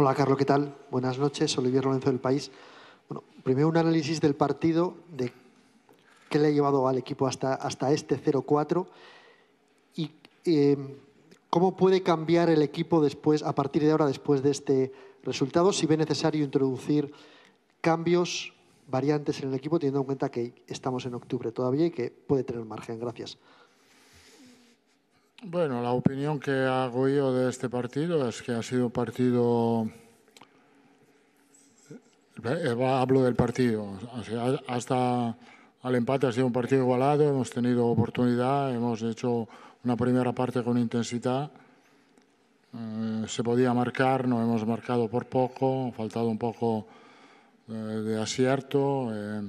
Hola, Carlos, ¿qué tal? Buenas noches, Olivier Lorenzo del País. Bueno, primero un análisis del partido, de qué le ha llevado al equipo hasta, hasta este 0-4 y em, cómo puede cambiar el equipo después, a partir de ahora, después de este resultado, si ve necesario introducir cambios, variantes en el equipo, teniendo en cuenta que estamos en octubre todavía y que puede tener margen. Gracias. Bueno, la opinión que hago yo de este partido es que ha sido un partido eh, hablo del partido. hasta al empate ha sido un partido igualado, hemos tenido oportunidad, hemos hecho una primera parte con intensidad. Eh, se podía marcar, no hemos marcado por poco, ha faltado un poco de acierto, eh,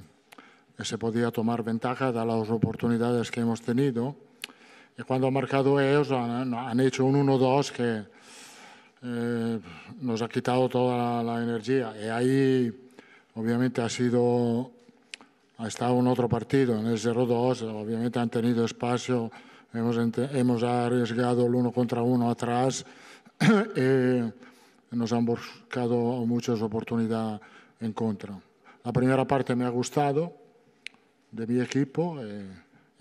se podía tomar ventaja de las oportunidades que hemos tenido. Y cuando han marcado ellos, han, hecho un 1-2 que eh, nos ha quitado toda la, energía. Y ahí, obviamente, ha sido. Ha estado un otro partido, en el 0-2, obviamente han tenido espacio, hemos, hemos arriesgado el uno contra uno atrás. Y eh, nos han buscado muchas oportunidades en contra. La primera parte me ha gustado de mi equipo. Eh,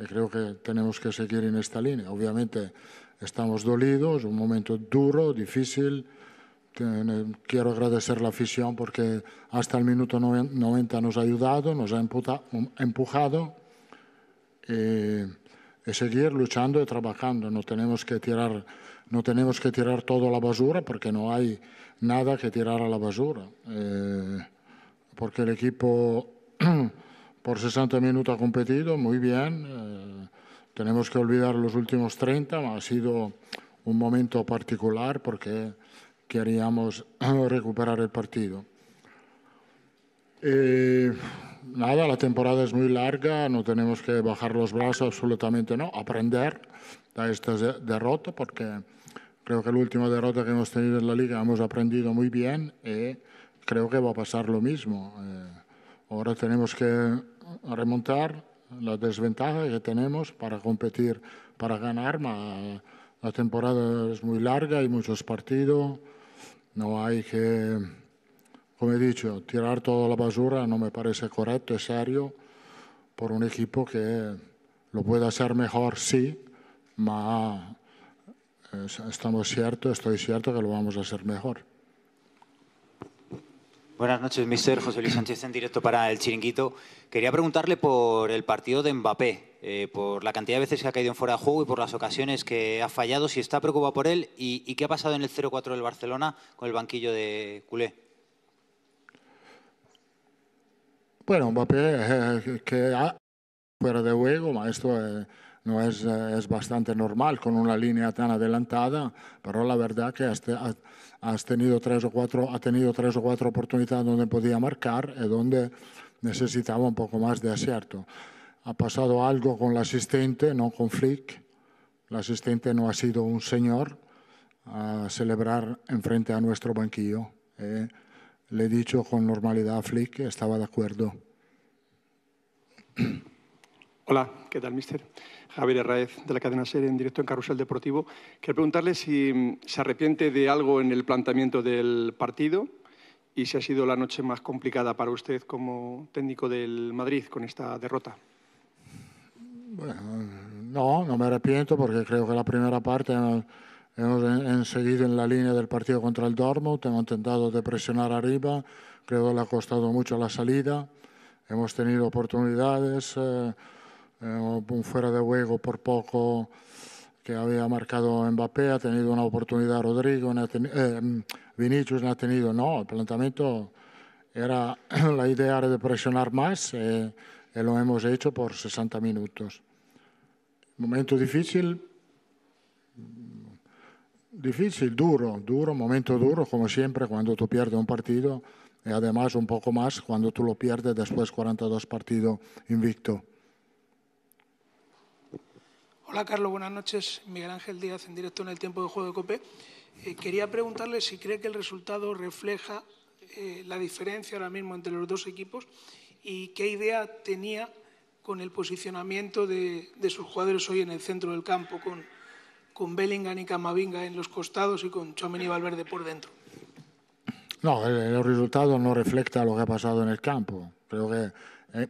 creo que tenemos que seguir en esta línea. Obviamente estamos dolidos, un momento duro, difícil. Quiero agradecer la afición porque hasta el minuto 90 nos ha ayudado, nos ha um, empujado. Y, seguir luchando y trabajando. No tenemos que tirar, no tenemos que tirar todo a la basura porque no hay nada que tirar a la basura. Eh, porque el equipo por 60 minutos ha competido, muy bien. Eh, tenemos que olvidar los últimos 30, ha sido un momento particular porque queríamos recuperar el partido. Eh, nada, la temporada es muy larga, no tenemos que bajar los brazos, absolutamente no, aprender de esta derrota porque creo que la última derrota que hemos tenido en la liga hemos aprendido muy bien y creo que va a pasar lo mismo. Eh, Ahora tenemos que remontar la desventaja que tenemos para competir, para ganar. La temporada es muy larga, hay muchos partidos. No hay que, como he dicho, tirar toda la basura no me parece correcto, es serio, por un equipo que lo puede hacer mejor, sí, pero estamos ciertos, estoy cierto que lo vamos a hacer mejor. Buenas noches, mister. José Luis Sánchez en directo para El Chiringuito. Quería preguntarle por el partido de Mbappé, eh, por la cantidad de veces que ha caído en fuera de juego y por las ocasiones que ha fallado, si está preocupado por él y, qué ha pasado en el 0-4 del Barcelona con el banquillo de culé. Bueno, Mbappé, eh, que ha fuera de juego, maestro, eh, no eh, es, bastante normal con una línea tan adelantada, pero la verdad que has, tenido tres o cuatro, ha tenido tres o cuatro oportunidades donde podía marcar y donde necesitaba un poco más de acierto. Ha pasado algo con la asistente, no con Flick. La asistente no ha sido un señor a celebrar enfrente a nuestro banquillo. Eh, le he dicho con normalidad a Flick que estaba de acuerdo. Hola, ¿qué tal, mister? Javier Herraez, de la cadena Ser, en directo en Carrusel Deportivo. Quiero preguntarle si mm, se arrepiente de algo en el planteamiento del partido y si ha sido la noche más complicada para usted como técnico del Madrid con esta derrota. no, no me arrepiento porque creo que la primera parte hemos, seguido en la línea del partido contra el Dortmund, hemos intentado de presionar arriba, creo que le ha costado mucho la salida, hemos tenido oportunidades. Eh, eh, un fuera de juego por poco que había marcado Mbappé, ha tenido una oportunidad Rodrigo, eh, mm, Vinicius no ha tenido, no, el planteamiento era, la idea era de presionar más, eh, y lo hemos hecho por 60 minutos. Momento difícil, mm, difícil, duro, duro, momento duro, como siempre, cuando tú pierdes un partido, y además un poco más cuando tú lo pierdes después 42 partidos invicto. Hola Carlos, buenas noches. Miguel Ángel Díaz en directo en el tiempo de juego de Cope. Eh, quería preguntarle si cree que el resultado refleja eh, la diferencia ahora mismo entre los dos equipos y qué idea tenía con el posicionamiento de, sus jugadores hoy en el centro del campo, con, con Bellingham y Camavinga en los costados y con Chomini Valverde por dentro. No, el, resultado no refleja lo que ha pasado en el campo. Creo que eh,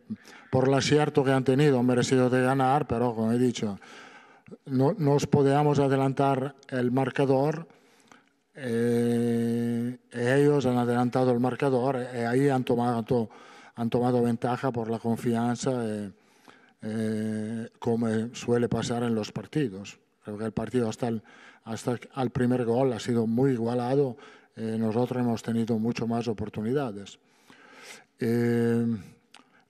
por el acierto que han tenido han merecido de ganar, pero como he dicho, no, nos podíamos adelantar el marcador. Eh, ellos han adelantado el marcador y eh, ahí han tomado, han tomado ventaja por la confianza, eh, como suele pasar en los partidos. Creo que el partido hasta el, hasta el primer gol ha sido muy igualado. nosotros hemos tenido mucho más oportunidades. Eh,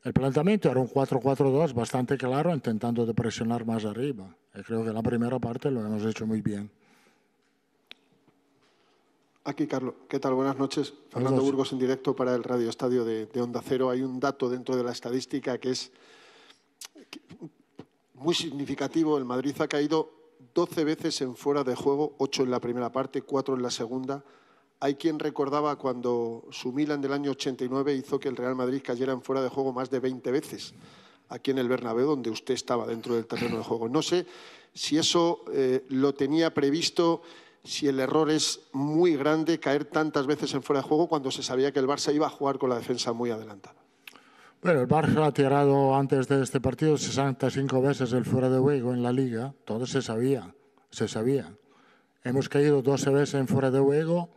el planteamiento era un 4-4-2 bastante claro, intentando de presionar más arriba. Y creo que la primera parte lo hemos hecho muy bien. Aquí, Carlos. ¿Qué tal? Buenas noches. Fernando Burgos en directo para el Radio Estadio de, de, Onda Cero. Hay un dato dentro de la estadística que es muy significativo. El Madrid ha caído 12 veces en fuera de juego, 8 en la primera parte, 4 en la segunda. Hay quien recordaba cuando su Milan del año 89 hizo que el Real Madrid cayera en fuera de juego más de 20 veces aquí en el Bernabéu, donde usted estaba dentro del terreno de juego. No sé si eso eh, lo tenía previsto, si el error es muy grande caer tantas veces en fuera de juego cuando se sabía que el Barça iba a jugar con la defensa muy adelantada. Bueno, el Barça ha tirado antes de este partido 65 veces el fuera de juego en la liga, todo se sabía, se sabía. Hemos caído 12 veces en fuera de juego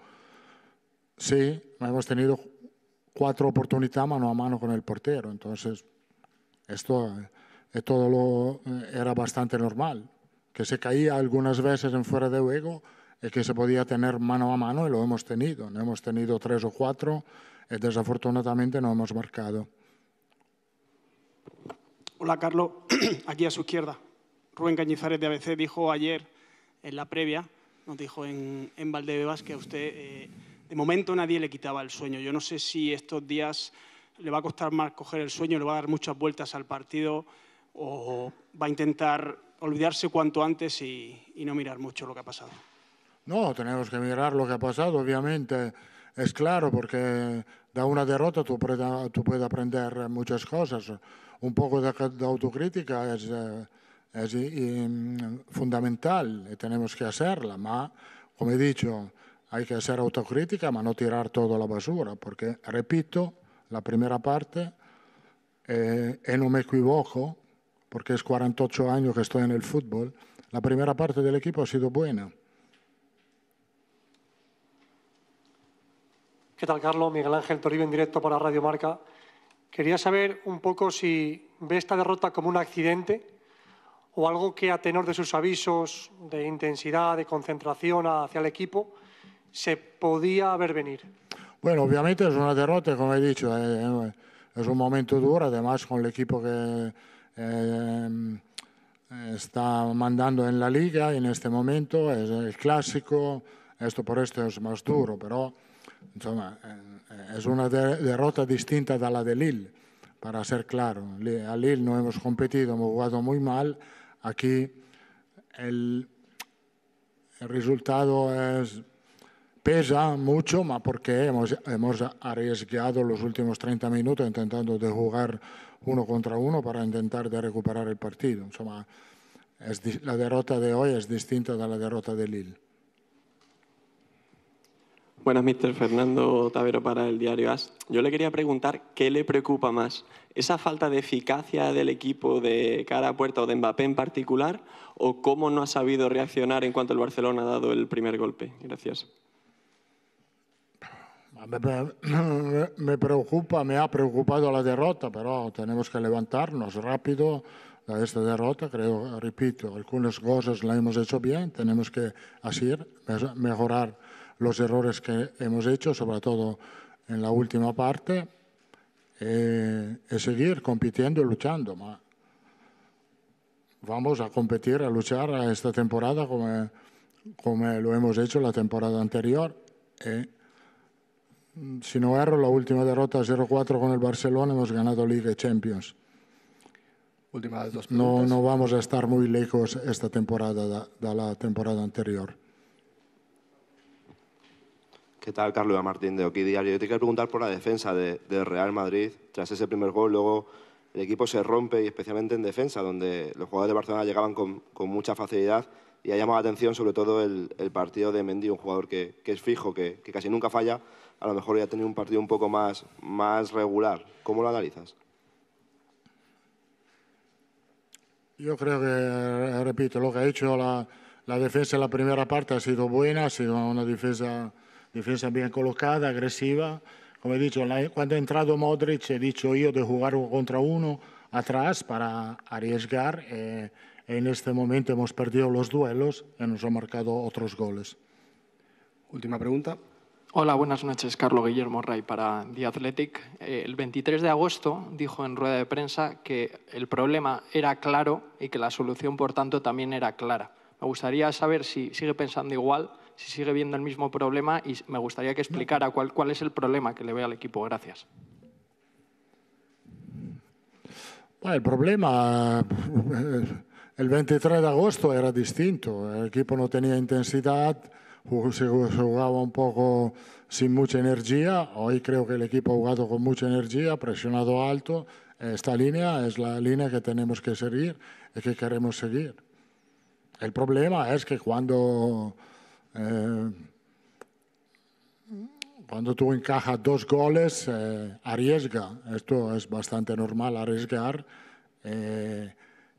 Sí, hemos tenido cuatro oportunidades mano a mano con el portero, entonces esto eh, todo lo, eh, era bastante normal, que se caía algunas veces en fuera de juego y que se podía tener mano a mano y lo hemos tenido, hemos tenido tres o cuatro y eh, desafortunadamente no hemos marcado. Hola Carlos, aquí a su izquierda. Rubén Cañizares de ABC dijo ayer en la previa, nos dijo en, en Valdebebas que a usted... De momento nadie le quitaba el sueño. Yo no sé si estos días le va a costar más coger el sueño, le va a dar muchas vueltas al partido o va a intentar olvidarse cuanto antes y, no mirar mucho lo que ha pasado. No, tenemos que mirar lo que ha pasado, obviamente. Es claro, porque da una derrota tú, puedes aprender muchas cosas. Un poco de, autocrítica es, eh, es fundamental y tenemos que hacerla, Ma, como he dicho, hay que hacer autocrítica, pero no tirar todo la basura, porque, repito, la primera parte, eh, eh, no me equivoco, porque es 48 años que estoy en el fútbol, la primera parte del equipo ha sido buena. ¿Qué tal, Carlos? Miguel Ángel Toribio en directo para Radio Marca. Quería saber un poco si ve esta derrota como un accidente o algo que a tenor de sus avisos de intensidad, de concentración hacia el equipo, se podía haber venir? Bueno, obviamente es una derrota, como he dicho, eh, eh, es un momento duro, además con el equipo que eh, em, está mandando en la liga en este momento, es el clásico, esto por esto es más duro, pero es una derrota distinta de la de Lille, para ser claro. A Lille no hemos competido, hemos jugado muy mal, aquí el, el resultado es pesa mucho, más porque hemos, arriesgado los últimos 30 minutos intentando de jugar uno contra uno para intentar de recuperar el partido. Insomma, es, la derrota de hoy es distinta de la derrota de Lille. Buenas, mister Fernando Tavero para el diario AS. Yo le quería preguntar qué le preocupa más, esa falta de eficacia del equipo de cara a puerta o de Mbappé en particular, o cómo no ha sabido reaccionar en cuanto el Barcelona ha dado el primer golpe. Gracias. Me preocupa, me ha preocupado la derrota, pero tenemos que levantarnos rápido de esta derrota. Creo, repito, algunas cosas la hemos hecho bien, tenemos que así mejorar los errores que hemos hecho, sobre todo en la última parte, eh, y seguir compitiendo y luchando. Vamos a competir, a luchar esta temporada como, como lo hemos hecho la temporada anterior. Eh. Mm, si no erro, la última derrota 0-4 con el Barcelona, hemos ganado Liga Champions. no, no vamos a estar muy lejos esta temporada de la temporada anterior. ¿Qué tal, Carlos Martín de Oki Yo te quiero preguntar por la defensa de, de, Real Madrid. Tras ese primer gol, luego el equipo se rompe, y especialmente en defensa, donde los jugadores de Barcelona llegaban con, con mucha facilidad y ha llamado la atención sobre todo el, partido de Mendy, un jugador que, es fijo, que, casi nunca falla, a lo mejor ya ha tenido un partido un poco más, más regular. ¿Cómo lo analizas? Yo creo que, eh, repito, lo que ha hecho la, defensa en la primera parte ha sido buena, ha sido una defensa, defensa bien colocada, agresiva. Como he dicho, cuando ha entrado Modric, he dicho yo de jugar contra uno atrás para arriesgar. Eh, en este momento hemos perdido los duelos y nos han marcado otros goles. Última pregunta. Hola, buenas noches. Carlos Guillermo Ray para The Athletic. Eh, el 23 de agosto dijo en rueda de prensa que el problema era claro y que la solución, por tanto, también era clara. Me gustaría saber si sigue pensando igual, si sigue viendo el mismo problema y me gustaría que explicara cuál, es el problema que le ve al equipo. Gracias. Bueno, el problema el 23 de agosto era distinto, el equipo no tenía intensidad, se jugaba un poco sin mucha energía, hoy creo que el equipo ha jugado con mucha energía, presionado alto, esta línea es la línea que tenemos que seguir y que queremos seguir. El problema es que cuando, eh, cuando tú encajas dos goles, eh, arriesga, esto es bastante normal, arriesgar. Eh,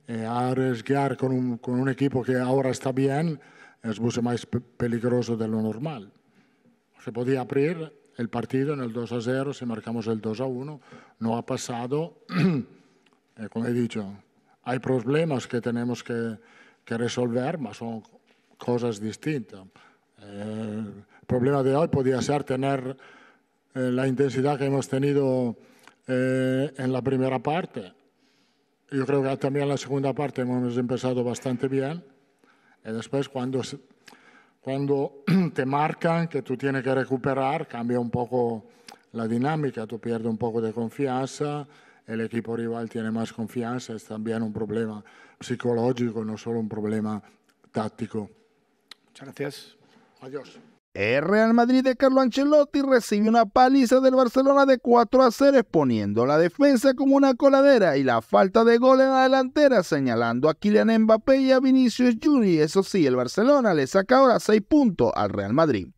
eh, a arriesgar con un, equipo que ahora está bien es mucho más peligroso de lo normal. Se podía abrir el partido en el 2 a 0, si marcamos el 2 a 1, no ha pasado, eh, como he dicho, hay problemas que tenemos que, resolver, pero son cosas distintas. el eh, problema de hoy podía ser tener la intensidad que hemos tenido en la primera parte, yo creo que también la segunda parte hemos empezado bastante bien. Y después, cuando, cuando te marcan que tú tienes que recuperar, cambia un poco la dinámica, tú pierdes un poco de confianza, el equipo rival tiene más confianza, es también un problema psicológico, no solo un problema táctico. Muchas gracias. Adiós. El Real Madrid de Carlo Ancelotti recibe una paliza del Barcelona de 4 a 0, exponiendo la defensa como una coladera y la falta de gol en la delantera, señalando a Kylian Mbappé y a Vinicius Junior. Eso sí, el Barcelona le saca ahora 6 puntos al Real Madrid.